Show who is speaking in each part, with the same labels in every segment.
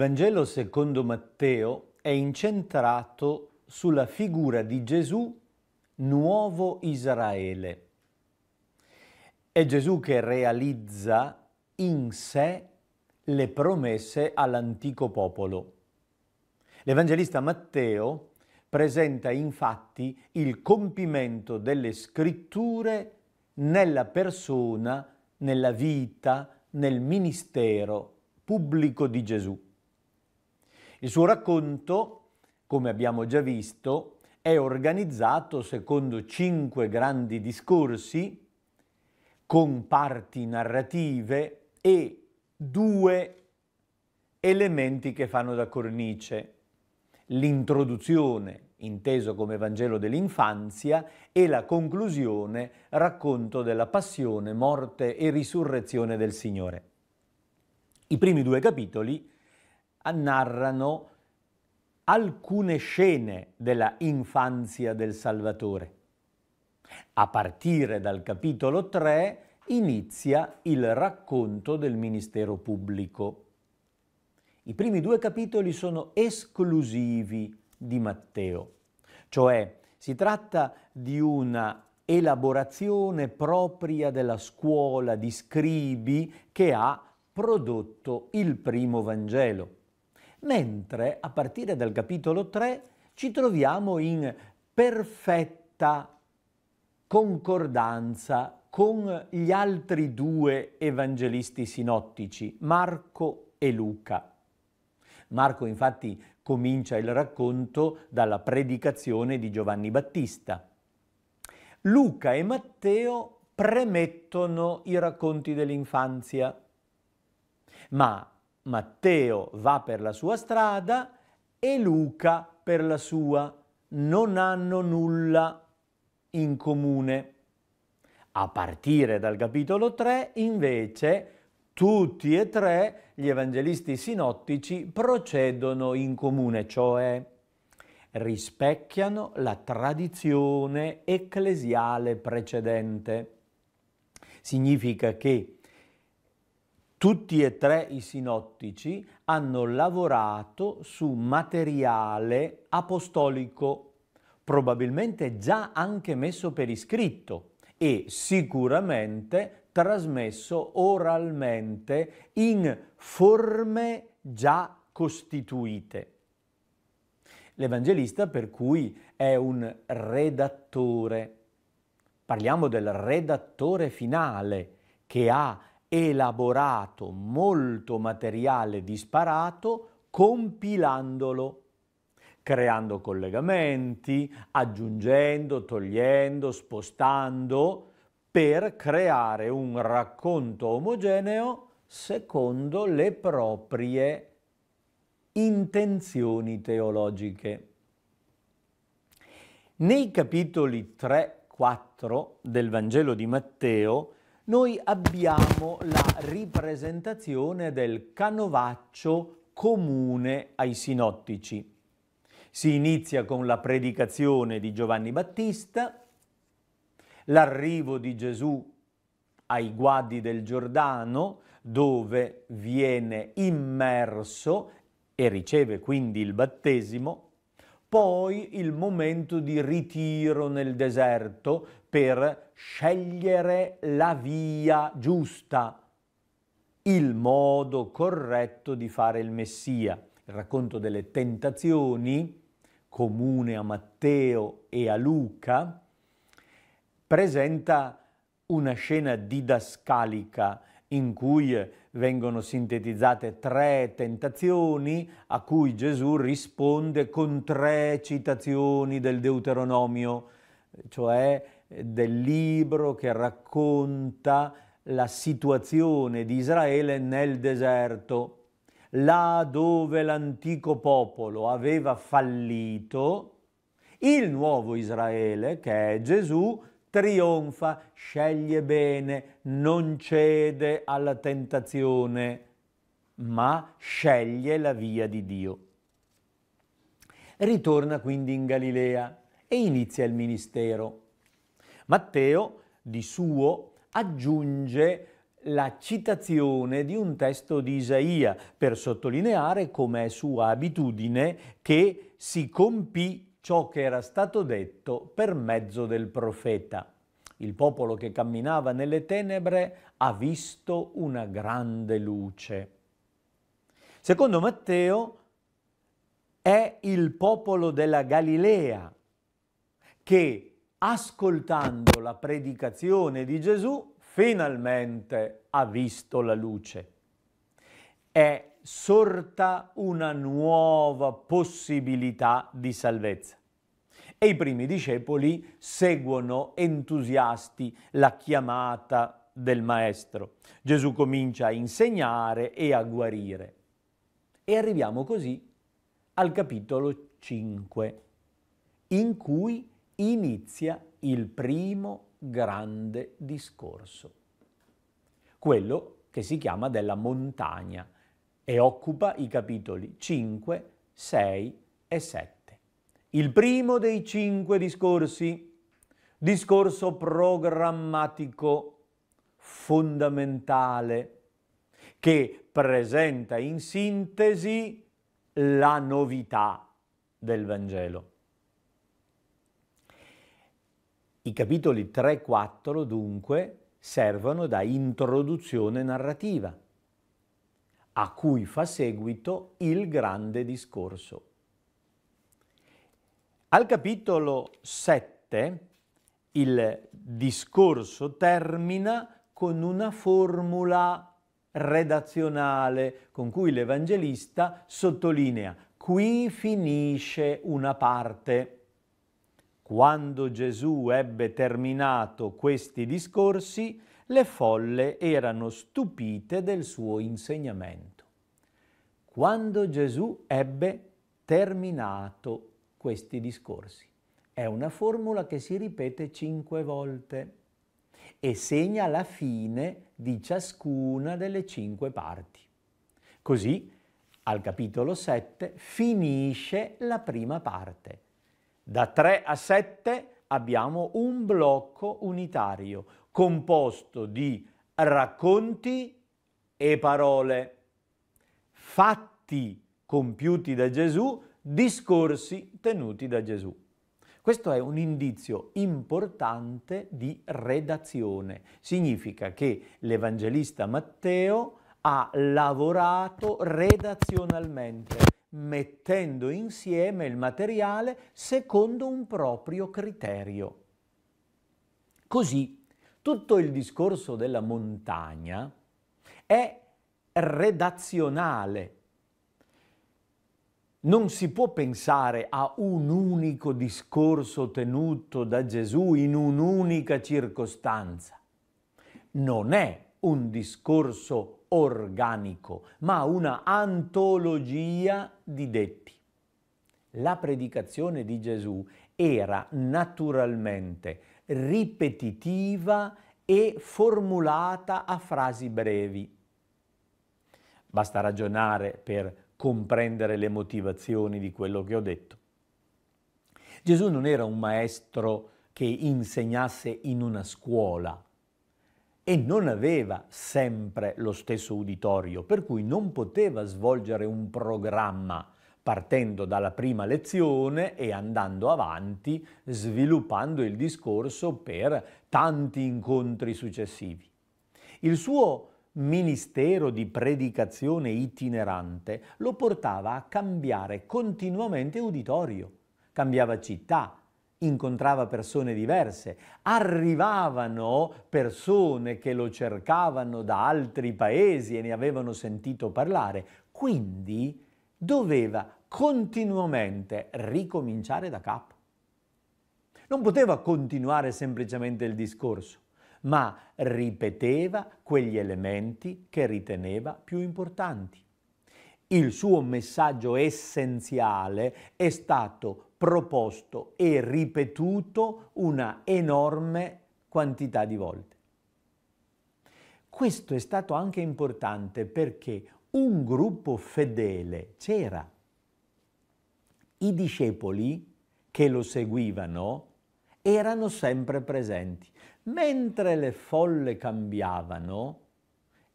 Speaker 1: Vangelo secondo Matteo è incentrato sulla figura di Gesù, nuovo Israele. È Gesù che realizza in sé le promesse all'antico popolo. L'Evangelista Matteo presenta infatti il compimento delle scritture nella persona, nella vita, nel ministero pubblico di Gesù. Il suo racconto, come abbiamo già visto, è organizzato secondo cinque grandi discorsi con parti narrative e due elementi che fanno da cornice, l'introduzione, inteso come Vangelo dell'infanzia, e la conclusione, racconto della passione, morte e risurrezione del Signore. I primi due capitoli narrano alcune scene della infanzia del Salvatore. A partire dal capitolo 3 inizia il racconto del ministero pubblico. I primi due capitoli sono esclusivi di Matteo, cioè si tratta di una elaborazione propria della scuola di scribi che ha prodotto il primo Vangelo mentre a partire dal capitolo 3 ci troviamo in perfetta concordanza con gli altri due evangelisti sinottici, Marco e Luca. Marco infatti comincia il racconto dalla predicazione di Giovanni Battista. Luca e Matteo premettono i racconti dell'infanzia, ma Matteo va per la sua strada e Luca per la sua. Non hanno nulla in comune. A partire dal capitolo 3, invece, tutti e tre gli evangelisti sinottici procedono in comune, cioè rispecchiano la tradizione ecclesiale precedente. Significa che tutti e tre i sinottici hanno lavorato su materiale apostolico, probabilmente già anche messo per iscritto e sicuramente trasmesso oralmente in forme già costituite. L'Evangelista per cui è un redattore. Parliamo del redattore finale che ha elaborato molto materiale disparato compilandolo, creando collegamenti, aggiungendo, togliendo, spostando per creare un racconto omogeneo secondo le proprie intenzioni teologiche. Nei capitoli 3-4 del Vangelo di Matteo noi abbiamo la ripresentazione del canovaccio comune ai sinottici. Si inizia con la predicazione di Giovanni Battista, l'arrivo di Gesù ai guadi del Giordano, dove viene immerso e riceve quindi il battesimo, poi il momento di ritiro nel deserto per scegliere la via giusta, il modo corretto di fare il Messia. Il racconto delle tentazioni, comune a Matteo e a Luca, presenta una scena didascalica in cui vengono sintetizzate tre tentazioni a cui Gesù risponde con tre citazioni del Deuteronomio, cioè eh, del libro che racconta la situazione di Israele nel deserto, là dove l'antico popolo aveva fallito, il nuovo Israele, che è Gesù, trionfa, sceglie bene, non cede alla tentazione, ma sceglie la via di Dio. Ritorna quindi in Galilea e inizia il ministero. Matteo, di suo, aggiunge la citazione di un testo di Isaia per sottolineare, come è sua abitudine, che si compì ciò che era stato detto per mezzo del profeta. Il popolo che camminava nelle tenebre ha visto una grande luce. Secondo Matteo è il popolo della Galilea che ascoltando la predicazione di Gesù finalmente ha visto la luce. È sorta una nuova possibilità di salvezza. E i primi discepoli seguono entusiasti la chiamata del Maestro. Gesù comincia a insegnare e a guarire. E arriviamo così al capitolo 5, in cui inizia il primo grande discorso, quello che si chiama della montagna, e occupa i capitoli 5, 6 e 7. Il primo dei cinque discorsi, discorso programmatico fondamentale, che presenta in sintesi la novità del Vangelo. I capitoli 3 e 4 dunque servono da introduzione narrativa a cui fa seguito il grande discorso. Al capitolo 7 il discorso termina con una formula redazionale con cui l'Evangelista sottolinea qui finisce una parte. Quando Gesù ebbe terminato questi discorsi, le folle erano stupite del suo insegnamento. Quando Gesù ebbe terminato questi discorsi. È una formula che si ripete cinque volte e segna la fine di ciascuna delle cinque parti. Così, al capitolo 7, finisce la prima parte. Da 3 a 7 abbiamo un blocco unitario, composto di racconti e parole, fatti compiuti da Gesù, discorsi tenuti da Gesù. Questo è un indizio importante di redazione. Significa che l'Evangelista Matteo ha lavorato redazionalmente, mettendo insieme il materiale secondo un proprio criterio. Così tutto il discorso della montagna è redazionale. Non si può pensare a un unico discorso tenuto da Gesù in un'unica circostanza. Non è un discorso organico, ma una antologia di detti. La predicazione di Gesù era naturalmente ripetitiva e formulata a frasi brevi. Basta ragionare per comprendere le motivazioni di quello che ho detto. Gesù non era un maestro che insegnasse in una scuola e non aveva sempre lo stesso uditorio, per cui non poteva svolgere un programma partendo dalla prima lezione e andando avanti, sviluppando il discorso per tanti incontri successivi. Il suo ministero di predicazione itinerante lo portava a cambiare continuamente uditorio, cambiava città, incontrava persone diverse, arrivavano persone che lo cercavano da altri paesi e ne avevano sentito parlare, quindi doveva continuamente ricominciare da capo. Non poteva continuare semplicemente il discorso, ma ripeteva quegli elementi che riteneva più importanti. Il suo messaggio essenziale è stato proposto e ripetuto una enorme quantità di volte. Questo è stato anche importante perché un gruppo fedele c'era. I discepoli che lo seguivano erano sempre presenti. Mentre le folle cambiavano,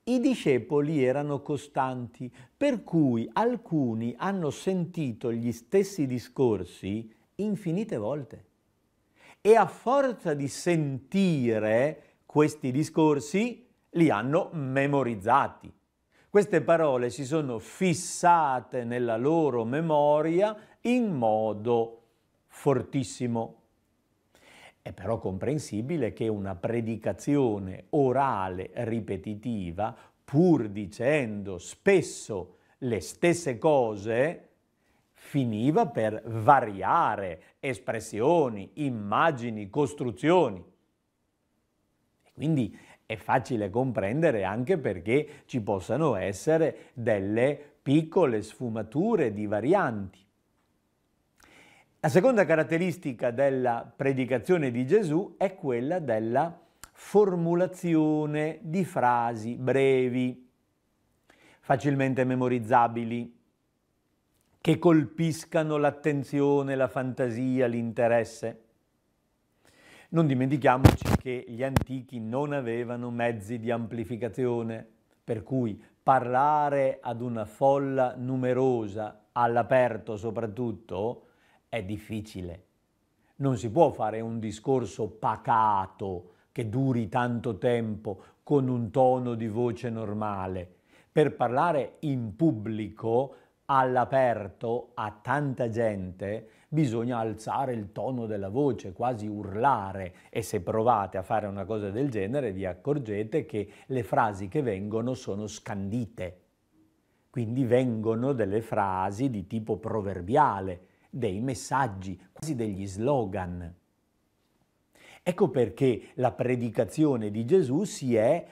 Speaker 1: i discepoli erano costanti, per cui alcuni hanno sentito gli stessi discorsi infinite volte. E a forza di sentire questi discorsi, li hanno memorizzati, queste parole si sono fissate nella loro memoria in modo fortissimo. È però comprensibile che una predicazione orale ripetitiva, pur dicendo spesso le stesse cose, finiva per variare espressioni, immagini, costruzioni. E quindi è facile comprendere anche perché ci possano essere delle piccole sfumature di varianti. La seconda caratteristica della predicazione di Gesù è quella della formulazione di frasi brevi, facilmente memorizzabili, che colpiscano l'attenzione, la fantasia, l'interesse. Non dimentichiamoci che gli antichi non avevano mezzi di amplificazione, per cui parlare ad una folla numerosa, all'aperto soprattutto, è difficile. Non si può fare un discorso pacato che duri tanto tempo con un tono di voce normale. Per parlare in pubblico, all'aperto, a tanta gente, bisogna alzare il tono della voce, quasi urlare e se provate a fare una cosa del genere vi accorgete che le frasi che vengono sono scandite. Quindi vengono delle frasi di tipo proverbiale, dei messaggi, quasi degli slogan. Ecco perché la predicazione di Gesù si è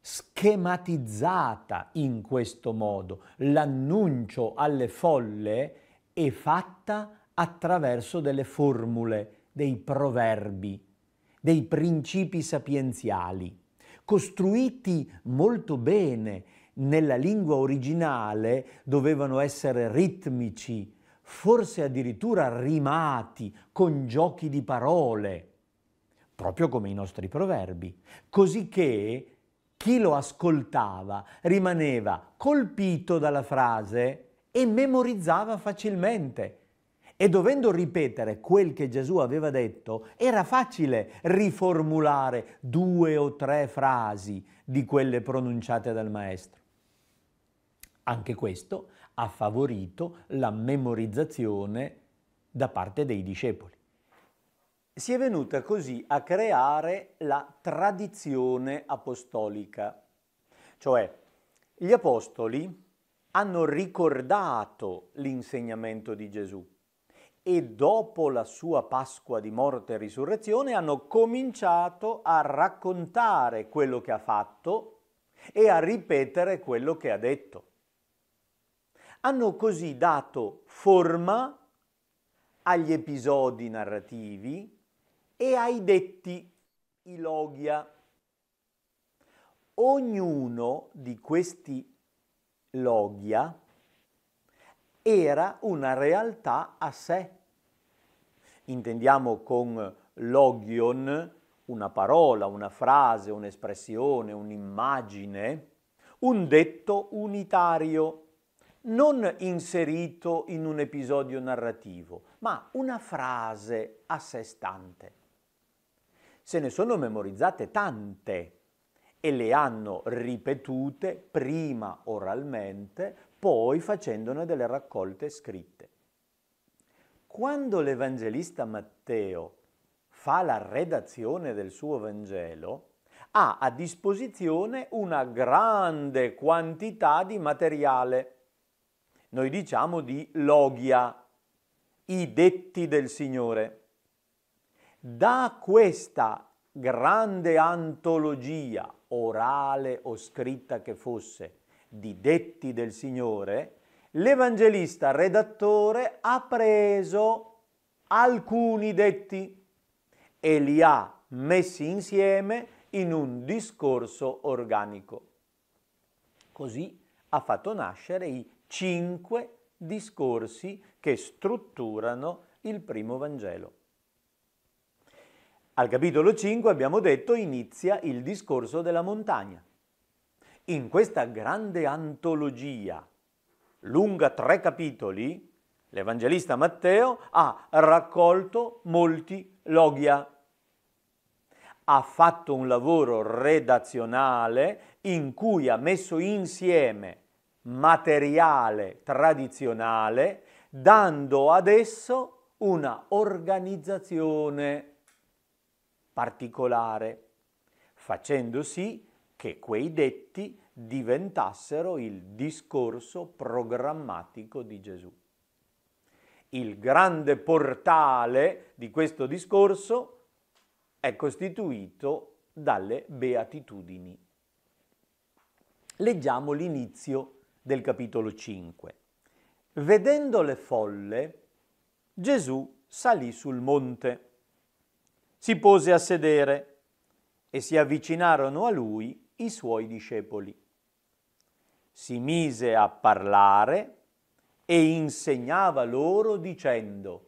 Speaker 1: schematizzata in questo modo. L'annuncio alle folle è fatta attraverso delle formule, dei proverbi, dei principi sapienziali, costruiti molto bene nella lingua originale, dovevano essere ritmici, forse addirittura rimati con giochi di parole, proprio come i nostri proverbi, cosicché chi lo ascoltava rimaneva colpito dalla frase e memorizzava facilmente e dovendo ripetere quel che Gesù aveva detto, era facile riformulare due o tre frasi di quelle pronunciate dal Maestro. Anche questo ha favorito la memorizzazione da parte dei discepoli. Si è venuta così a creare la tradizione apostolica, cioè gli apostoli hanno ricordato l'insegnamento di Gesù e dopo la sua Pasqua di morte e risurrezione hanno cominciato a raccontare quello che ha fatto e a ripetere quello che ha detto. Hanno così dato forma agli episodi narrativi e ai detti i logia. Ognuno di questi logia era una realtà a sé intendiamo con logion una parola, una frase, un'espressione, un'immagine, un detto unitario, non inserito in un episodio narrativo, ma una frase a sé stante. Se ne sono memorizzate tante e le hanno ripetute prima oralmente, poi facendone delle raccolte scritte. Quando l'Evangelista Matteo fa la redazione del suo Vangelo, ha a disposizione una grande quantità di materiale. Noi diciamo di logia, i detti del Signore. Da questa grande antologia, orale o scritta che fosse, di detti del Signore, l'evangelista redattore ha preso alcuni detti e li ha messi insieme in un discorso organico. Così ha fatto nascere i cinque discorsi che strutturano il primo Vangelo. Al capitolo 5 abbiamo detto inizia il discorso della montagna. In questa grande antologia lunga tre capitoli, l'Evangelista Matteo ha raccolto molti logia. Ha fatto un lavoro redazionale in cui ha messo insieme materiale tradizionale, dando ad esso una organizzazione particolare, facendo sì che quei detti diventassero il discorso programmatico di Gesù. Il grande portale di questo discorso è costituito dalle beatitudini. Leggiamo l'inizio del capitolo 5. Vedendo le folle, Gesù salì sul monte, si pose a sedere e si avvicinarono a lui i suoi discepoli si mise a parlare e insegnava loro dicendo,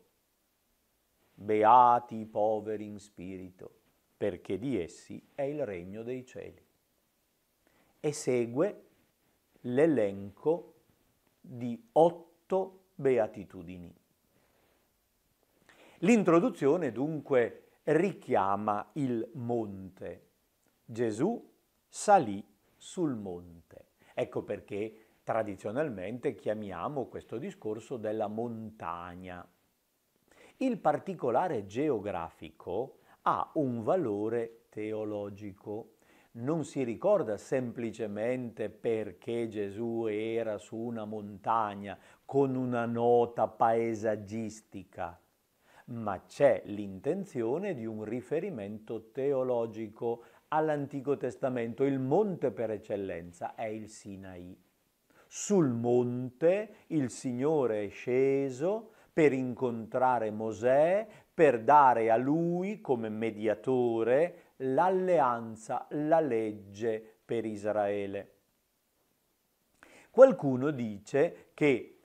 Speaker 1: Beati i poveri in spirito, perché di essi è il regno dei cieli. E segue l'elenco di otto beatitudini. L'introduzione dunque richiama il monte. Gesù salì sul monte. Ecco perché tradizionalmente chiamiamo questo discorso della montagna. Il particolare geografico ha un valore teologico. Non si ricorda semplicemente perché Gesù era su una montagna con una nota paesaggistica, ma c'è l'intenzione di un riferimento teologico all'Antico Testamento il monte per eccellenza è il Sinai. Sul monte il Signore è sceso per incontrare Mosè, per dare a lui come mediatore l'alleanza, la legge per Israele. Qualcuno dice che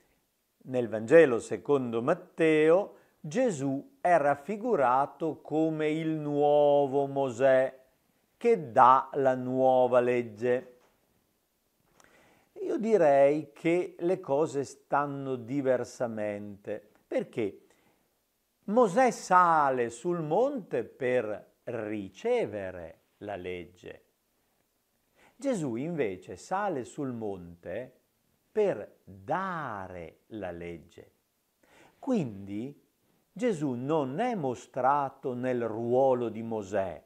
Speaker 1: nel Vangelo secondo Matteo Gesù è raffigurato come il nuovo Mosè, che dà la nuova legge. Io direi che le cose stanno diversamente, perché Mosè sale sul monte per ricevere la legge. Gesù invece sale sul monte per dare la legge. Quindi Gesù non è mostrato nel ruolo di Mosè,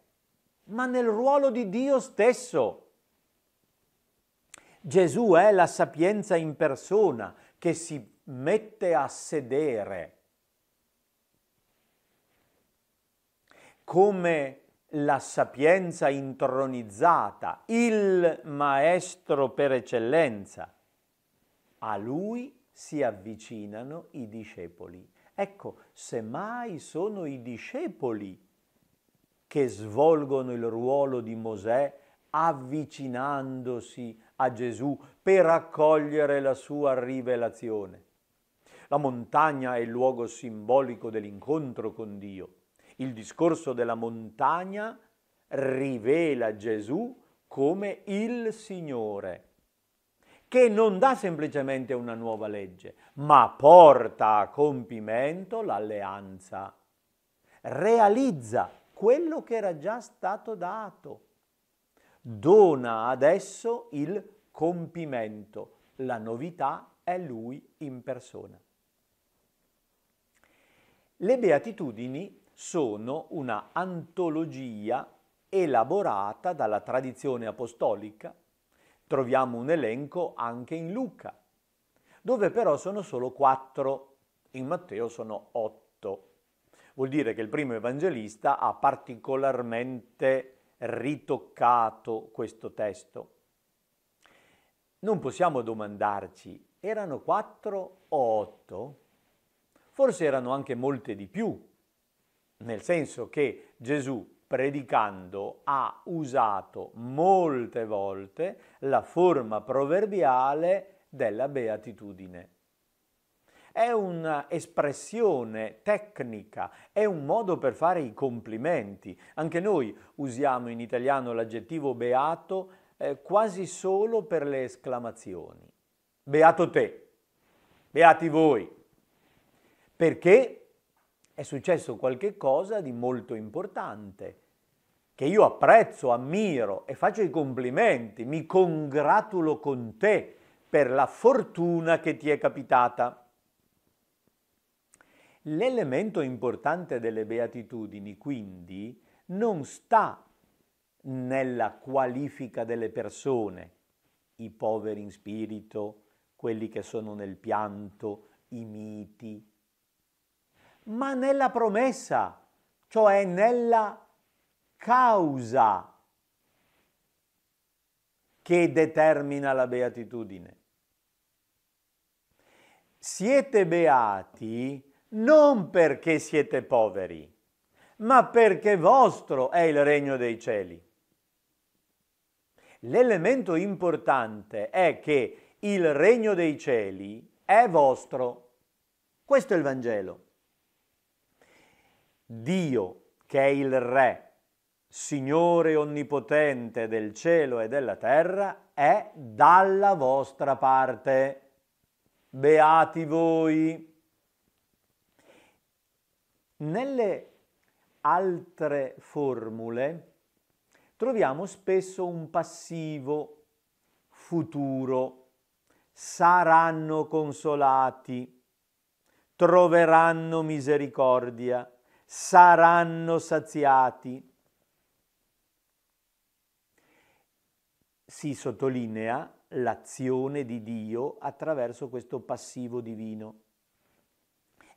Speaker 1: ma nel ruolo di Dio stesso. Gesù è la sapienza in persona che si mette a sedere come la sapienza intronizzata, il maestro per eccellenza. A lui si avvicinano i discepoli. Ecco, semmai sono i discepoli che svolgono il ruolo di Mosè avvicinandosi a Gesù per accogliere la sua rivelazione. La montagna è il luogo simbolico dell'incontro con Dio. Il discorso della montagna rivela Gesù come il Signore, che non dà semplicemente una nuova legge, ma porta a compimento l'alleanza, realizza quello che era già stato dato. Dona adesso il compimento. La novità è lui in persona. Le beatitudini sono una antologia elaborata dalla tradizione apostolica. Troviamo un elenco anche in Luca, dove però sono solo quattro, in Matteo sono otto vuol dire che il primo evangelista ha particolarmente ritoccato questo testo. Non possiamo domandarci, erano quattro o otto? Forse erano anche molte di più, nel senso che Gesù predicando ha usato molte volte la forma proverbiale della beatitudine è un'espressione tecnica, è un modo per fare i complimenti. Anche noi usiamo in italiano l'aggettivo beato eh, quasi solo per le esclamazioni. Beato te, beati voi, perché è successo qualche cosa di molto importante che io apprezzo, ammiro e faccio i complimenti, mi congratulo con te per la fortuna che ti è capitata. L'elemento importante delle beatitudini, quindi, non sta nella qualifica delle persone, i poveri in spirito, quelli che sono nel pianto, i miti, ma nella promessa, cioè nella causa che determina la beatitudine. Siete beati non perché siete poveri, ma perché vostro è il regno dei cieli. L'elemento importante è che il regno dei cieli è vostro. Questo è il Vangelo. Dio, che è il Re, Signore onnipotente del cielo e della terra, è dalla vostra parte. Beati voi nelle altre formule troviamo spesso un passivo futuro, saranno consolati, troveranno misericordia, saranno saziati. Si sottolinea l'azione di Dio attraverso questo passivo divino.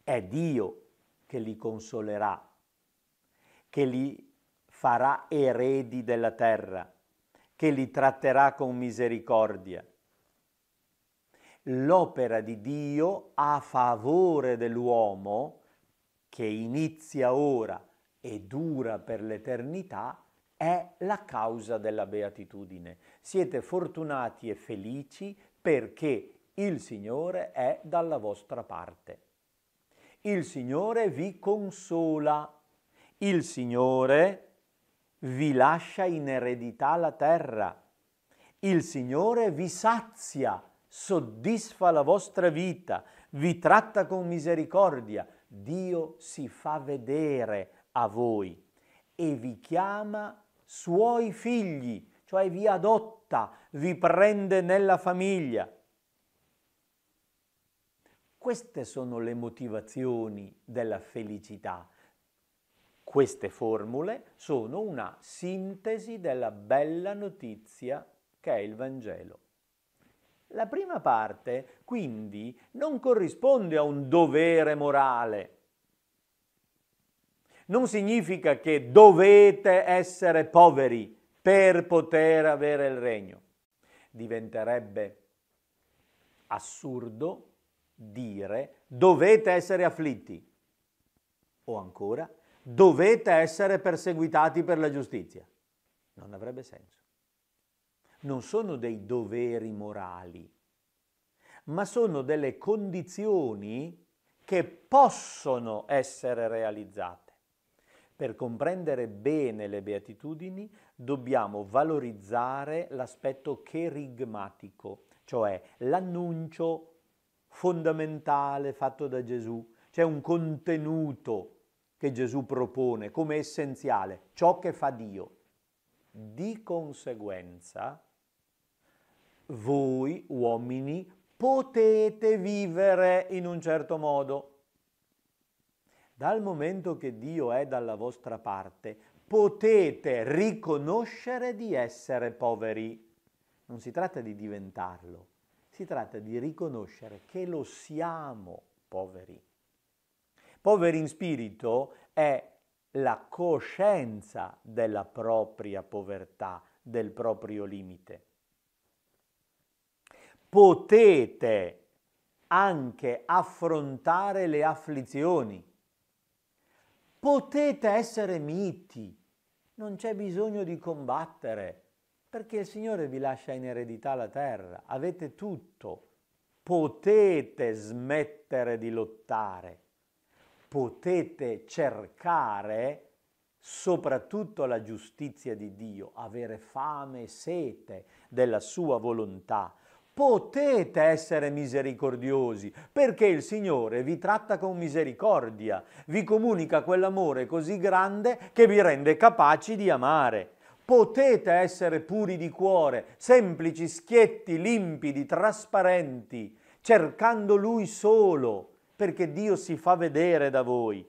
Speaker 1: È Dio che li consolerà, che li farà eredi della terra, che li tratterà con misericordia. L'opera di Dio a favore dell'uomo, che inizia ora e dura per l'eternità, è la causa della beatitudine. Siete fortunati e felici perché il Signore è dalla vostra parte. Il Signore vi consola. Il Signore vi lascia in eredità la terra. Il Signore vi sazia, soddisfa la vostra vita, vi tratta con misericordia. Dio si fa vedere a voi e vi chiama suoi figli, cioè vi adotta, vi prende nella famiglia. Queste sono le motivazioni della felicità. Queste formule sono una sintesi della bella notizia che è il Vangelo. La prima parte, quindi, non corrisponde a un dovere morale. Non significa che dovete essere poveri per poter avere il regno. Diventerebbe assurdo dire dovete essere afflitti o ancora dovete essere perseguitati per la giustizia. Non avrebbe senso. Non sono dei doveri morali, ma sono delle condizioni che possono essere realizzate. Per comprendere bene le beatitudini dobbiamo valorizzare l'aspetto cherigmatico, cioè l'annuncio fondamentale fatto da Gesù, c'è un contenuto che Gesù propone come essenziale, ciò che fa Dio. Di conseguenza, voi uomini potete vivere in un certo modo. Dal momento che Dio è dalla vostra parte, potete riconoscere di essere poveri. Non si tratta di diventarlo, si tratta di riconoscere che lo siamo poveri. Poveri in spirito è la coscienza della propria povertà, del proprio limite. Potete anche affrontare le afflizioni. Potete essere miti, non c'è bisogno di combattere perché il Signore vi lascia in eredità la terra, avete tutto, potete smettere di lottare, potete cercare soprattutto la giustizia di Dio, avere fame e sete della sua volontà. Potete essere misericordiosi perché il Signore vi tratta con misericordia, vi comunica quell'amore così grande che vi rende capaci di amare potete essere puri di cuore, semplici, schietti, limpidi, trasparenti, cercando Lui solo, perché Dio si fa vedere da voi.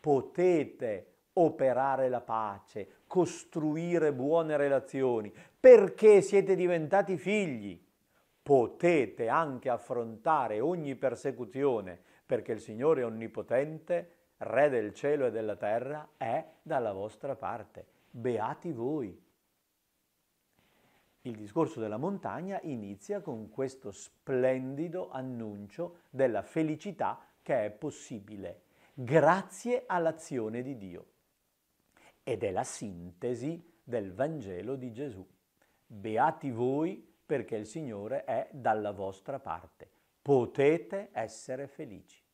Speaker 1: Potete operare la pace, costruire buone relazioni, perché siete diventati figli. Potete anche affrontare ogni persecuzione, perché il Signore Onnipotente, Re del cielo e della terra, è dalla vostra parte beati voi. Il discorso della montagna inizia con questo splendido annuncio della felicità che è possibile grazie all'azione di Dio. Ed è la sintesi del Vangelo di Gesù. Beati voi perché il Signore è dalla vostra parte. Potete essere felici.